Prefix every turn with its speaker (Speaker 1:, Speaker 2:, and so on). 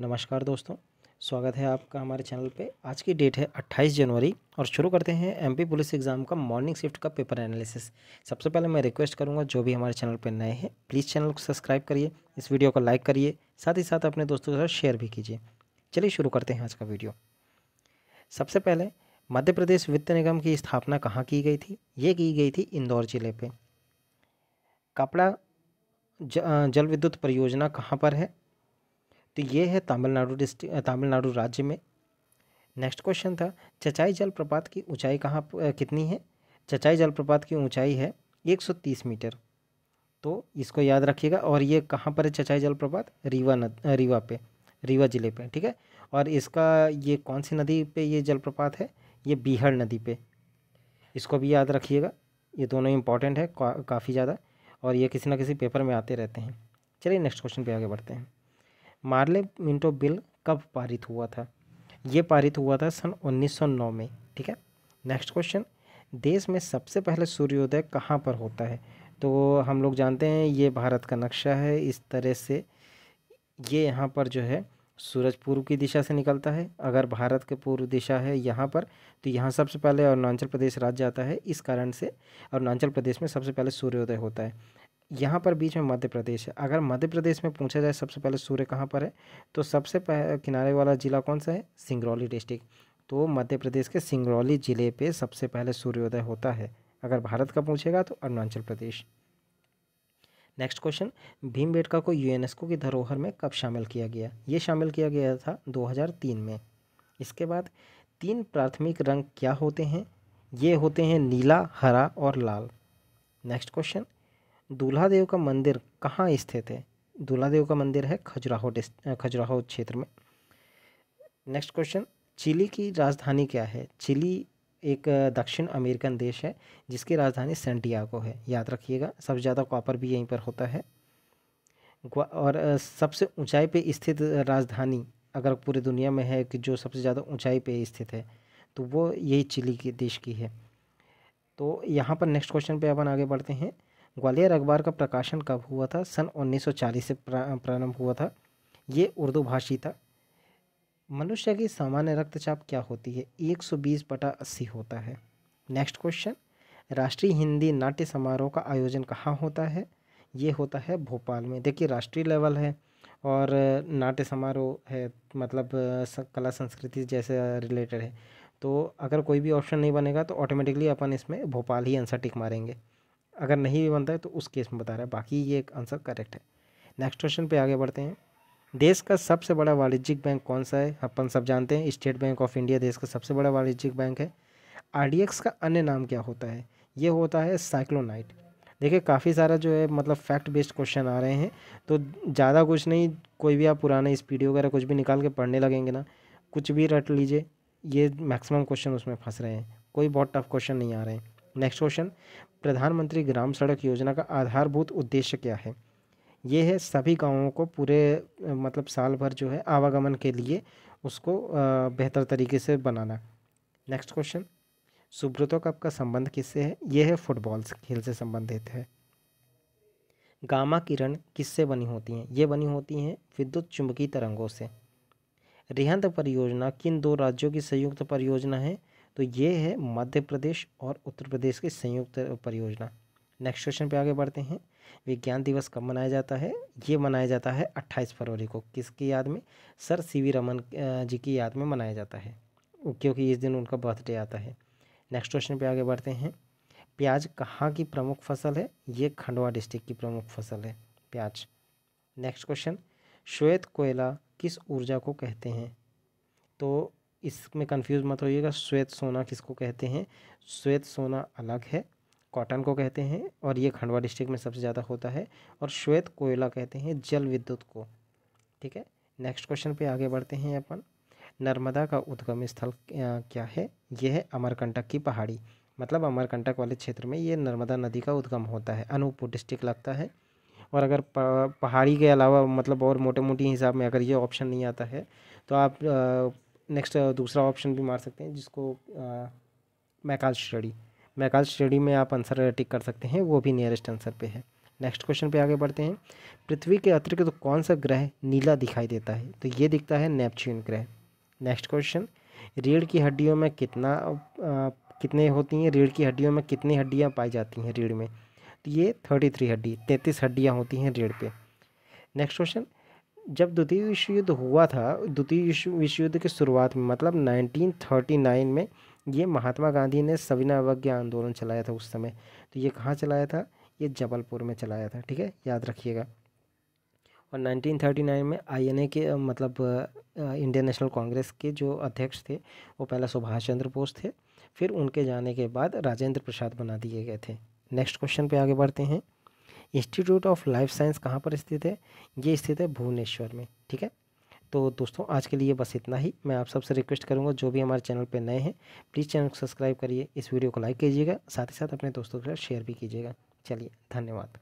Speaker 1: नमस्कार दोस्तों स्वागत है आपका हमारे चैनल पे आज की डेट है 28 जनवरी और शुरू करते हैं एमपी पुलिस एग्ज़ाम का मॉर्निंग शिफ्ट का पेपर एनालिसिस सबसे पहले मैं रिक्वेस्ट करूंगा जो भी हमारे चैनल पे नए हैं प्लीज़ चैनल को सब्सक्राइब करिए इस वीडियो को लाइक करिए साथ ही साथ अपने दोस्तों के साथ शेयर भी कीजिए चलिए शुरू करते हैं आज का वीडियो सबसे पहले मध्य प्रदेश वित्त निगम की स्थापना कहाँ की गई थी ये की गई थी इंदौर ज़िले पर कपड़ा जल विद्युत परियोजना कहाँ पर है तो ये है तमिलनाडु डिस्ट्रिक तमिलनाडु राज्य में नेक्स्ट क्वेश्चन था चचाई जलप्रपात की ऊंचाई कहाँ कितनी है चचाई जलप्रपात की ऊंचाई है 130 मीटर तो इसको याद रखिएगा और ये कहाँ पर है चचाई जलप्रपात रीवा नद रीवा पे रीवा ज़िले पे ठीक है और इसका ये कौन सी नदी पे ये जलप्रपात है ये बीहड़ नदी पे इसको भी याद रखिएगा ये दोनों इंपॉर्टेंट है का, काफ़ी ज़्यादा और ये किसी ना किसी पेपर में आते रहते हैं चलिए नेक्स्ट क्वेश्चन पर आगे बढ़ते हैं मार्ले मिंटो बिल कब पारित हुआ था ये पारित हुआ था सन 1909 में ठीक है नेक्स्ट क्वेश्चन देश में सबसे पहले सूर्योदय कहाँ पर होता है तो हम लोग जानते हैं ये भारत का नक्शा है इस तरह से ये यहाँ पर जो है सूरज पूर्व की दिशा से निकलता है अगर भारत के पूर्व दिशा है यहाँ पर तो यहाँ सबसे पहले अरुणाचल प्रदेश राज्य आता है इस कारण से अरुणाचल प्रदेश में सबसे पहले सूर्योदय होता है यहाँ पर बीच में मध्य प्रदेश है अगर मध्य प्रदेश में पूछा जाए सबसे पहले सूर्य कहाँ पर है तो सबसे किनारे वाला ज़िला कौन सा है सिंगरौली डिस्ट्रिक्ट तो मध्य प्रदेश के सिंगरौली ज़िले पे सबसे पहले सूर्योदय होता है अगर भारत का पूछेगा तो अरुणाचल प्रदेश नेक्स्ट क्वेश्चन भीमबेटका को यूएनएसको की धरोहर में कब शामिल किया गया ये शामिल किया गया था 2003 में इसके बाद तीन प्राथमिक रंग क्या होते हैं ये होते हैं नीला हरा और लाल नेक्स्ट क्वेश्चन दूल्हा देव का मंदिर कहाँ स्थित है दूल्हा देव का मंदिर है खजुराहो खजुराहो क्षेत्र में नेक्स्ट क्वेश्चन चिली की राजधानी क्या है चिली एक दक्षिण अमेरिकन देश है जिसकी राजधानी सेंटियागो है याद रखिएगा सबसे ज़्यादा कॉपर भी यहीं पर होता है और सबसे ऊंचाई पे स्थित राजधानी अगर पूरी दुनिया में है कि जो सबसे ज़्यादा ऊंचाई पे स्थित है तो वो यही चिली के देश की है तो यहाँ पर नेक्स्ट क्वेश्चन पे अपन आगे बढ़ते हैं ग्वालियर अखबार का प्रकाशन कब हुआ था सन 1940 से प्रारंभ हुआ था ये उर्दू भाषी था मनुष्य की सामान्य रक्तचाप क्या होती है 120 बटा अस्सी होता है नेक्स्ट क्वेश्चन राष्ट्रीय हिंदी नाट्य समारोह का आयोजन कहाँ होता है ये होता है भोपाल में देखिए राष्ट्रीय लेवल है और नाट्य समारोह है मतलब कला संस्कृति जैसे रिलेटेड है तो अगर कोई भी ऑप्शन नहीं बनेगा तो ऑटोमेटिकली अपन इसमें भोपाल ही आंसर टिक मारेंगे अगर नहीं भी बनता है तो उस केस में बता रहा है बाकी ये आंसर करेक्ट है नेक्स्ट क्वेश्चन पे आगे बढ़ते हैं देश का सबसे बड़ा वाणिज्यिक बैंक कौन सा है अपन सब जानते हैं स्टेट बैंक ऑफ इंडिया देश का सबसे बड़ा वाणिज्यिक बैंक है आर का अन्य नाम क्या होता है ये होता है साइक्लोनाइट देखिए काफ़ी सारा जो है मतलब फैक्ट बेस्ड क्वेश्चन आ रहे हैं तो ज़्यादा कुछ नहीं कोई भी आप पुराने इस वगैरह कुछ भी निकाल के पढ़ने लगेंगे ना कुछ भी रट लीजिए ये मैक्सिमम क्वेश्चन उसमें फंस रहे हैं कोई बहुत टफ क्वेश्चन नहीं आ रहे हैं नेक्स्ट क्वेश्चन प्रधानमंत्री ग्राम सड़क योजना का आधारभूत उद्देश्य क्या है ये है सभी गाँवों को पूरे मतलब साल भर जो है आवागमन के लिए उसको बेहतर तरीके से बनाना नेक्स्ट क्वेश्चन सुब्रतो कप का संबंध किससे है यह है फुटबॉल खेल से संबंधित है गामा किरण किससे बनी होती हैं ये बनी होती हैं विद्युत चुंबकीय तरंगों से रिहंद परियोजना किन दो राज्यों की संयुक्त परियोजना है तो ये है मध्य प्रदेश और उत्तर प्रदेश की संयुक्त परियोजना नेक्स्ट क्वेश्चन पे आगे बढ़ते हैं विज्ञान दिवस कब मनाया जाता है ये मनाया जाता है 28 फरवरी को किसकी याद में sir C V Raman ji की याद में मनाया जाता है क्योंकि इस दिन उनका बर्थडे आता है नेक्स्ट क्वेश्चन पे आगे बढ़ते हैं प्याज कहाँ की प्रमुख फसल है ये खंडवा डिस्ट्रिक्ट की प्रमुख फसल है प्याज नेक्स्ट क्वेश्चन श्वेत कोयला किस ऊर्जा को कहते हैं तो इसमें कंफ्यूज मत होइएगा श्वेत सोना किसको कहते हैं श्वेत सोना अलग है कॉटन को कहते हैं और ये खंडवा डिस्ट्रिक्ट में सबसे ज़्यादा होता है और श्वेत कोयला कहते हैं जल विद्युत को ठीक है नेक्स्ट क्वेश्चन पे आगे बढ़ते हैं अपन नर्मदा का उद्गम स्थल क्या है यह है अमरकंटक की पहाड़ी मतलब अमरकंटक वाले क्षेत्र में ये नर्मदा नदी का उद्गम होता है अनूपपुर डिस्ट्रिक्ट लगता है और अगर पहाड़ी के अलावा मतलब और मोटे मोटी हिसाब में अगर ये ऑप्शन नहीं आता है तो आप नेक्स्ट uh, दूसरा ऑप्शन भी मार सकते हैं जिसको uh, मैकाल स्टडी मैकाल स्टडी में आप आंसर टिक कर सकते हैं वो भी नियरेस्ट आंसर पे है नेक्स्ट क्वेश्चन पे आगे बढ़ते हैं पृथ्वी के अतिरिक्त तो कौन सा ग्रह नीला दिखाई देता है तो ये दिखता है नेपच्यून ग्रह नेक्स्ट क्वेश्चन रीढ़ की हड्डियों में कितना आ, uh, कितने होती हैं रीढ़ की हड्डियों में कितनी हड्डियाँ पाई जाती हैं रीढ़ में तो ये थर्टी थ्री हड्डी तैंतीस हड्डियाँ होती हैं रीढ़ पे नेक्स्ट क्वेश्चन जब द्वितीय विश्व युद्ध हुआ था द्वितीय विश्व युद्ध की शुरुआत में मतलब 1939 में ये महात्मा गांधी ने सविना अवज्ञ आंदोलन चलाया था उस समय तो ये कहाँ चलाया था ये जबलपुर में चलाया था ठीक है याद रखिएगा और 1939 में आईएनए के मतलब इंडियन नेशनल कांग्रेस के जो अध्यक्ष थे वो पहला सुभाष चंद्र बोस थे फिर उनके जाने के बाद राजेंद्र प्रसाद बना दिए गए थे नेक्स्ट क्वेश्चन पे आगे बढ़ते हैं इंस्टीट्यूट ऑफ लाइफ साइंस कहाँ पर स्थित है ये स्थित है भुवनेश्वर में ठीक है तो दोस्तों आज के लिए बस इतना ही मैं आप सबसे रिक्वेस्ट करूँगा जो भी हमारे चैनल पर नए हैं प्लीज़ चैनल को सब्सक्राइब करिए इस वीडियो को लाइक कीजिएगा साथ ही साथ अपने दोस्तों के साथ शेयर भी कीजिएगा चलिए धन्यवाद